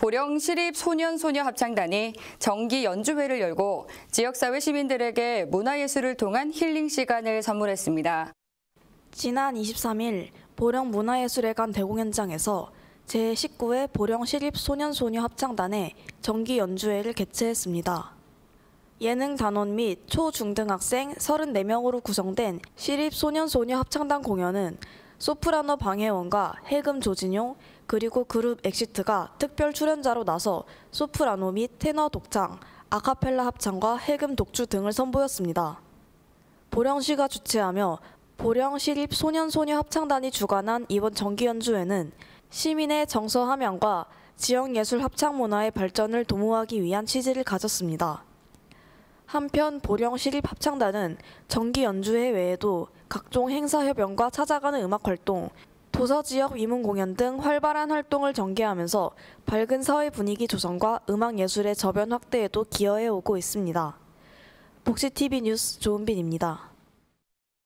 보령 시립 소년 소녀 합창단이 정기 연주회를 열고 지역사회 시민들에게 문화예술을 통한 힐링 시간을 선물했습니다. 지난 23일 보령 문화예술회관 대공 현장에서 제19회 보령 시립 소년 소녀 합창단의 정기 연주회를 개최했습니다. 예능 단원 및 초중등학생 34명으로 구성된 시립 소년 소녀 합창단 공연은 소프라노 방혜원과 해금 조진용 그리고 그룹 엑시트가 특별 출연자로 나서 소프라노 및 테너 독창, 아카펠라 합창과 해금 독주 등을 선보였습니다. 보령시가 주최하며 보령시립 소년소녀 합창단이 주관한 이번 정기연주회는 시민의 정서 함양과 지역예술 합창 문화의 발전을 도모하기 위한 취지를 가졌습니다. 한편 보령시립 합창단은 정기 연주회 외에도 각종 행사 협연과 찾아가는 음악 활동, 도서 지역 위문 공연 등 활발한 활동을 전개하면서 밝은 사회 분위기 조성과 음악 예술의 저변 확대에도 기여해 오고 있습니다. 복시TV 뉴스 조은빈입니다.